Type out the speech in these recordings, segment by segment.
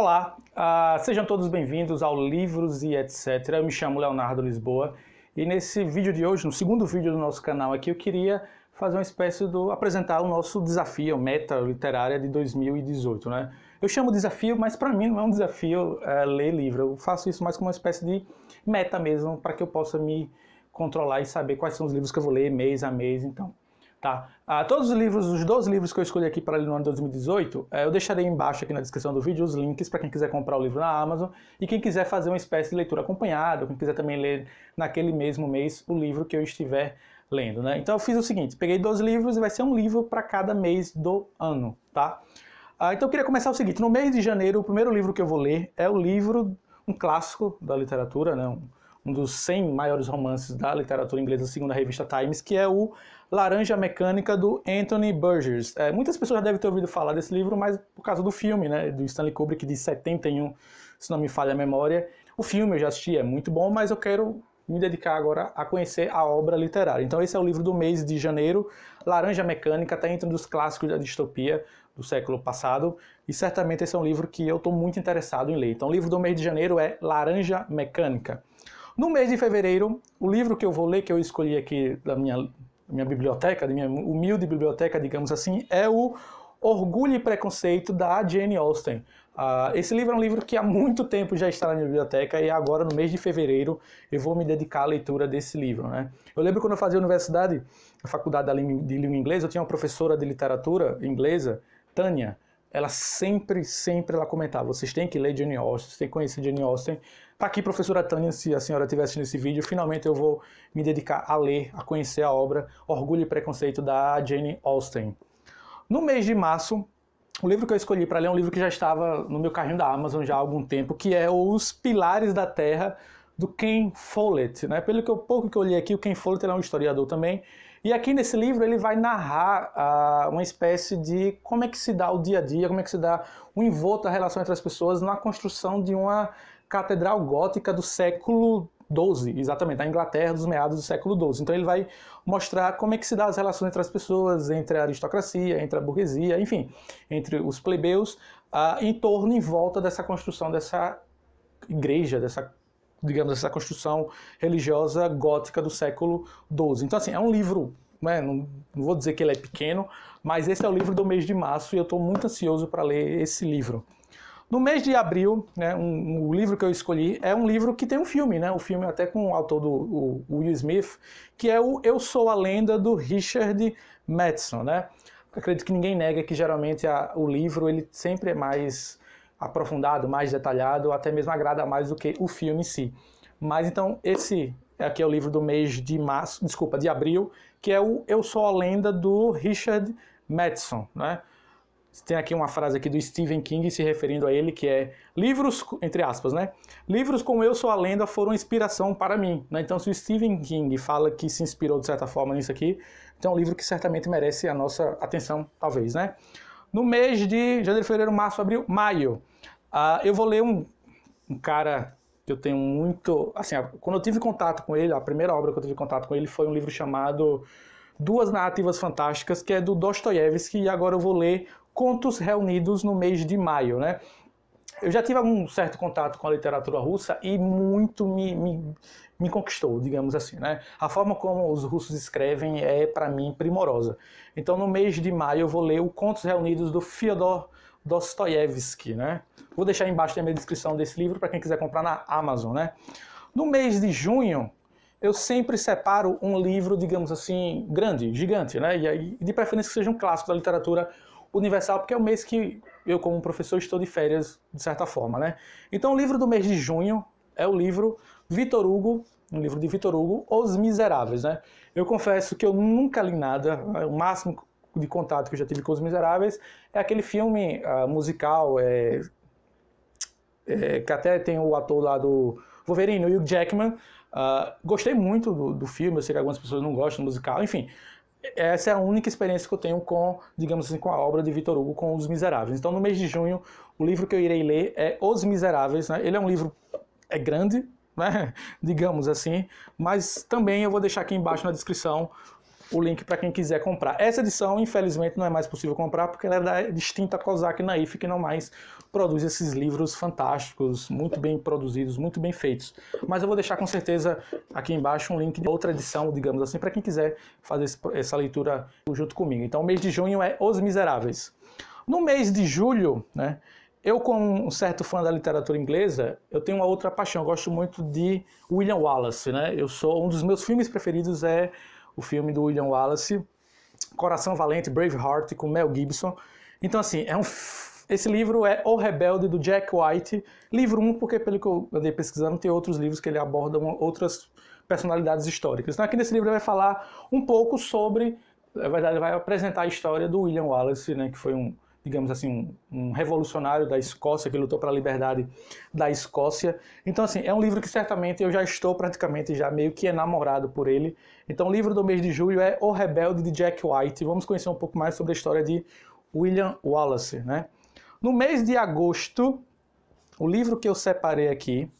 Olá, uh, sejam todos bem-vindos ao Livros e etc. Eu me chamo Leonardo Lisboa e nesse vídeo de hoje, no segundo vídeo do nosso canal aqui, eu queria fazer uma espécie do apresentar o nosso desafio, meta literária de 2018, né? Eu chamo desafio, mas para mim não é um desafio é, ler livro. Eu faço isso mais como uma espécie de meta mesmo, para que eu possa me controlar e saber quais são os livros que eu vou ler mês a mês, então. Tá? Ah, todos os livros, os 12 livros que eu escolhi aqui para ler no ano de 2018, eh, eu deixarei embaixo aqui na descrição do vídeo os links para quem quiser comprar o livro na Amazon e quem quiser fazer uma espécie de leitura acompanhada, quem quiser também ler naquele mesmo mês o livro que eu estiver lendo. Né? Então eu fiz o seguinte, peguei 12 livros e vai ser um livro para cada mês do ano. Tá? Ah, então eu queria começar o seguinte, no mês de janeiro o primeiro livro que eu vou ler é o livro, um clássico da literatura, né? um, um dos 100 maiores romances da literatura inglesa, segundo a revista Times, que é o Laranja Mecânica do Anthony Burgess. É, muitas pessoas já devem ter ouvido falar desse livro, mas por causa do filme, né, do Stanley Kubrick de 71, se não me falha a memória. O filme eu já assisti, é muito bom, mas eu quero me dedicar agora a conhecer a obra literária. Então esse é o livro do mês de janeiro, Laranja Mecânica, está entre um dos clássicos da distopia do século passado, e certamente esse é um livro que eu estou muito interessado em ler. Então o livro do mês de janeiro é Laranja Mecânica. No mês de fevereiro, o livro que eu vou ler, que eu escolhi aqui da minha, da minha biblioteca, da minha humilde biblioteca, digamos assim, é o Orgulho e Preconceito, da Jane Austen. Uh, esse livro é um livro que há muito tempo já está na minha biblioteca e agora, no mês de fevereiro, eu vou me dedicar à leitura desse livro. Né? Eu lembro quando eu fazia universidade, a faculdade de língua inglesa, eu tinha uma professora de literatura inglesa, Tânia, ela sempre, sempre ela comentava, vocês têm que ler Jane Austen, vocês têm que conhecer Jane Austen, para tá aqui, professora Tânia, se a senhora estiver assistindo esse vídeo, finalmente eu vou me dedicar a ler, a conhecer a obra Orgulho e Preconceito da Jane Austen. No mês de março, o livro que eu escolhi para ler é um livro que já estava no meu carrinho da Amazon já há algum tempo, que é Os Pilares da Terra, do Ken Follett. Né? Pelo que eu, pouco que eu li aqui, o Ken Follett é um historiador também. E aqui nesse livro ele vai narrar uh, uma espécie de como é que se dá o dia a dia, como é que se dá o envolto da relação entre as pessoas na construção de uma catedral gótica do século XII exatamente, da Inglaterra dos meados do século XII Então ele vai mostrar como é que se dá as relações entre as pessoas, entre a aristocracia, entre a burguesia, enfim, entre os plebeus, uh, em torno, em volta dessa construção dessa igreja, dessa digamos essa construção religiosa gótica do século XII Então assim é um livro né, não, não vou dizer que ele é pequeno, mas esse é o livro do mês de março e eu estou muito ansioso para ler esse livro. No mês de abril, né, um, um, livro que eu escolhi é um livro que tem um filme, né? O um filme até com o autor do o Will Smith, que é o Eu Sou a Lenda do Richard Madison, né? Acredito que ninguém nega que geralmente a, o livro ele sempre é mais aprofundado, mais detalhado, até mesmo agrada mais do que o filme em si. Mas então esse aqui é o livro do mês de março, desculpa, de abril, que é o Eu Sou a Lenda do Richard Madison, né? Tem aqui uma frase aqui do Stephen King se referindo a ele que é livros entre aspas, né? Livros como Eu Sou a Lenda foram inspiração para mim, né? Então se o Stephen King fala que se inspirou de certa forma nisso aqui, então é um livro que certamente merece a nossa atenção, talvez, né? No mês de janeiro, fevereiro, março, abril, maio, uh, eu vou ler um, um cara que eu tenho muito, assim, quando eu tive contato com ele, a primeira obra que eu tive contato com ele foi um livro chamado duas narrativas fantásticas, que é do Dostoiévski, e agora eu vou ler Contos Reunidos no mês de maio, né? Eu já tive algum certo contato com a literatura russa e muito me, me, me conquistou, digamos assim, né? A forma como os russos escrevem é, para mim, primorosa. Então, no mês de maio, eu vou ler o Contos Reunidos do Fyodor Dostoiévski, né? Vou deixar embaixo da minha descrição desse livro para quem quiser comprar na Amazon, né? No mês de junho, eu sempre separo um livro, digamos assim, grande, gigante, né? E aí, de preferência que seja um clássico da literatura universal porque é o mês que eu, como professor, estou de férias, de certa forma, né? Então, o livro do mês de junho é o livro Vitor Hugo, um livro de Vitor Hugo, Os Miseráveis, né? Eu confesso que eu nunca li nada, né? o máximo de contato que eu já tive com Os Miseráveis é aquele filme uh, musical, é, é, que até tem o ator lá do Wolverine, o Hugh Jackman. Uh, gostei muito do, do filme, eu sei que algumas pessoas não gostam do musical, enfim essa é a única experiência que eu tenho com, digamos assim, com a obra de Vitor Hugo, com Os Miseráveis. Então, no mês de junho, o livro que eu irei ler é Os Miseráveis. Né? Ele é um livro é grande, né? digamos assim, mas também eu vou deixar aqui embaixo na descrição o link para quem quiser comprar. Essa edição, infelizmente, não é mais possível comprar porque ela é da distinta COSAC Naif, que não mais produz esses livros fantásticos, muito bem produzidos, muito bem feitos. Mas eu vou deixar com certeza aqui embaixo um link de outra edição, digamos assim, para quem quiser fazer essa leitura junto comigo. Então, o mês de junho é Os Miseráveis. No mês de julho, né, eu, como um certo fã da literatura inglesa, eu tenho uma outra paixão. Eu gosto muito de William Wallace, né? Eu sou um dos meus filmes preferidos é o filme do William Wallace, Coração Valente, Braveheart, com Mel Gibson. Então, assim, é um esse livro é O Rebelde, do Jack White. Livro 1, um, porque pelo que eu andei pesquisando, tem outros livros que ele aborda outras personalidades históricas. Então aqui nesse livro ele vai falar um pouco sobre, na verdade ele vai apresentar a história do William Wallace, né, que foi um digamos assim, um, um revolucionário da Escócia, que lutou pela liberdade da Escócia. Então, assim, é um livro que certamente eu já estou praticamente já meio que enamorado por ele. Então, o livro do mês de julho é O Rebelde, de Jack White. Vamos conhecer um pouco mais sobre a história de William Wallace, né? No mês de agosto, o livro que eu separei aqui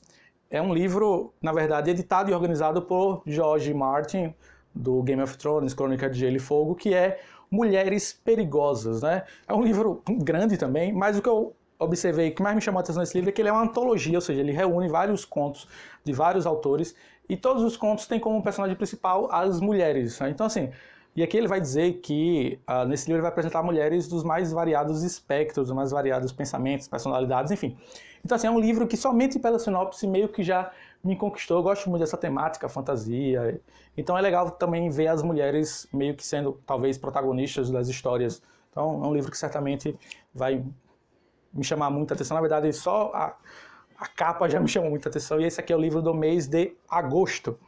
é um livro, na verdade, editado e organizado por George Martin, do Game of Thrones, Crônica de Gelo e Fogo, que é Mulheres Perigosas, né? É um livro grande também, mas o que eu observei que mais me chamou a atenção nesse livro é que ele é uma antologia, ou seja, ele reúne vários contos de vários autores e todos os contos têm como personagem principal as mulheres. Né? Então, assim, e aqui ele vai dizer que, uh, nesse livro, ele vai apresentar mulheres dos mais variados espectros, dos mais variados pensamentos, personalidades, enfim. Então, assim, é um livro que somente pela sinopse meio que já me conquistou. Eu gosto muito dessa temática, fantasia. Então, é legal também ver as mulheres meio que sendo, talvez, protagonistas das histórias. Então, é um livro que certamente vai me chamar muita atenção. Na verdade, só a, a capa já me chamou muita atenção. E esse aqui é o livro do mês de agosto.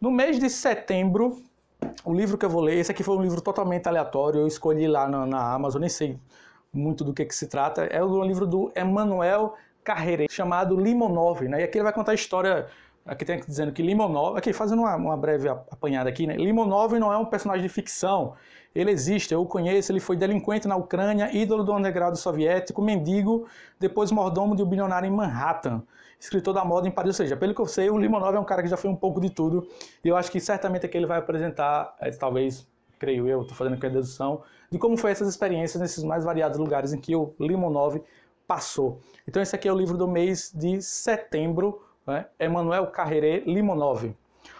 No mês de setembro, o livro que eu vou ler, esse aqui foi um livro totalmente aleatório, eu escolhi lá na, na Amazon, nem sei muito do que, que se trata, é um livro do Emmanuel Carreira, chamado Limonov, né? e aqui ele vai contar a história Aqui tem dizendo que Limonov, aqui fazendo uma, uma breve apanhada aqui, né? Limonov não é um personagem de ficção. Ele existe, eu o conheço, ele foi delinquente na Ucrânia, ídolo do underground soviético, mendigo, depois mordomo de um bilionário em Manhattan, escritor da moda em Paris. Ou seja, pelo que eu sei, o Limonov é um cara que já foi um pouco de tudo. E eu acho que certamente aqui ele vai apresentar, é, talvez, creio eu, estou fazendo aqui a dedução, de como foi essas experiências nesses mais variados lugares em que o Limonov passou. Então esse aqui é o livro do mês de setembro né? Manuel Carreré Limonov.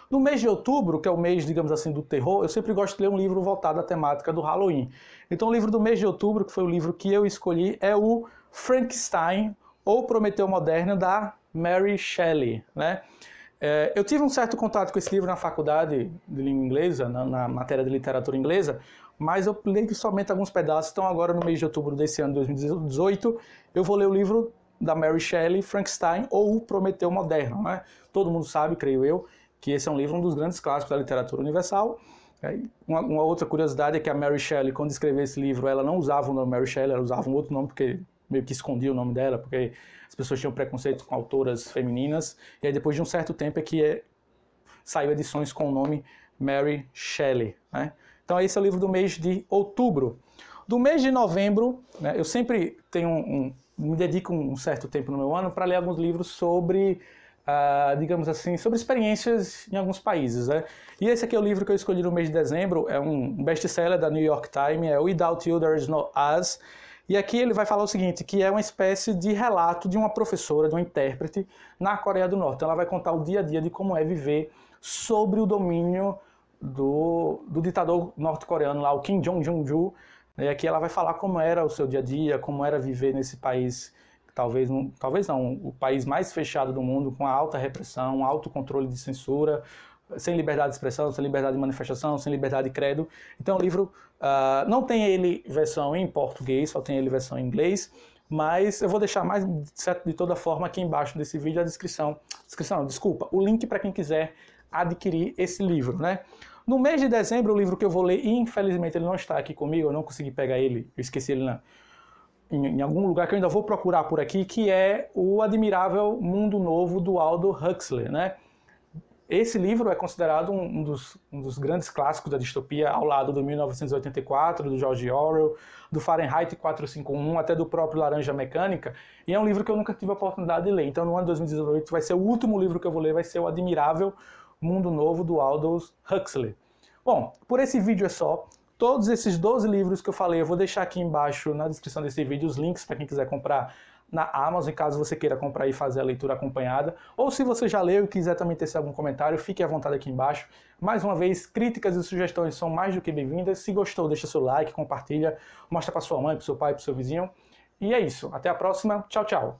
No mês de outubro, que é o mês, digamos assim, do terror, eu sempre gosto de ler um livro voltado à temática do Halloween. Então, o livro do mês de outubro, que foi o livro que eu escolhi, é o Frankenstein ou Prometeu Moderno, da Mary Shelley. Né? É, eu tive um certo contato com esse livro na faculdade de língua inglesa, na, na matéria de literatura inglesa, mas eu leio somente alguns pedaços. Então, agora, no mês de outubro desse ano, 2018, eu vou ler o livro da Mary Shelley, Frankenstein ou O Prometeu Moderno. Né? Todo mundo sabe, creio eu, que esse é um livro, um dos grandes clássicos da literatura universal. É, uma, uma, outra curiosidade é que a Mary Shelley, quando escreveu esse livro, ela não usava o nome Mary Shelley, ela usava um outro nome porque meio que escondia o nome dela, porque as pessoas tinham preconceito com autoras femininas. E aí depois de um certo tempo é que é, saiu edições com o nome Mary Shelley. Né? Então esse é o livro do mês de outubro. Do mês de novembro, né, eu sempre tenho um, um me dedico um certo tempo no meu ano para ler alguns livros sobre, uh, digamos assim, sobre experiências em alguns países. Né? E esse aqui é o livro que eu escolhi no mês de dezembro, é um best-seller da New York Times, é Without You There Is No Us. E aqui ele vai falar o seguinte, que é uma espécie de relato de uma professora, de uma intérprete na Coreia do Norte. ela vai contar o dia a dia de como é viver sobre o domínio do, do ditador norte-coreano lá, o Kim Jong-un-ju, né? E aqui ela vai falar como era o seu dia a dia, como era viver nesse país, talvez, talvez não, o país mais fechado do mundo, com alta repressão, alto controle de censura, sem liberdade de expressão, sem liberdade de manifestação, sem liberdade de credo. Então o livro uh, não tem ele versão em português, só tem ele versão em inglês, mas eu vou deixar mais de toda forma aqui embaixo desse vídeo a descrição, descrição, desculpa, o link para quem quiser adquirir esse livro, né? No mês de dezembro, o livro que eu vou ler, infelizmente ele não está aqui comigo, eu não consegui pegar ele, eu esqueci ele na, em, em, algum lugar que eu ainda vou procurar por aqui, que é O Admirável Mundo Novo do Aldo Huxley, né? Esse livro é considerado um, um, dos, um dos grandes clássicos da distopia, ao lado do 1984, do George Orwell, do Fahrenheit 451, até do próprio Laranja Mecânica, e é um livro que eu nunca tive a oportunidade de ler. Então, no ano de 2018, vai ser o último livro que eu vou ler, vai ser O Admirável Mundo Novo do Aldous Huxley. Bom, por esse vídeo é só. Todos esses 12 livros que eu falei, eu vou deixar aqui embaixo na descrição desse vídeo os links para quem quiser comprar na Amazon, caso você queira comprar e fazer a leitura acompanhada. Ou se você já leu e quiser também tecer algum comentário, fique à vontade aqui embaixo. Mais uma vez, críticas e sugestões são mais do que bem-vindas. Se gostou, deixa seu like, compartilha, mostra para sua mãe, para seu pai, para seu vizinho. E é isso. Até a próxima. Tchau, tchau.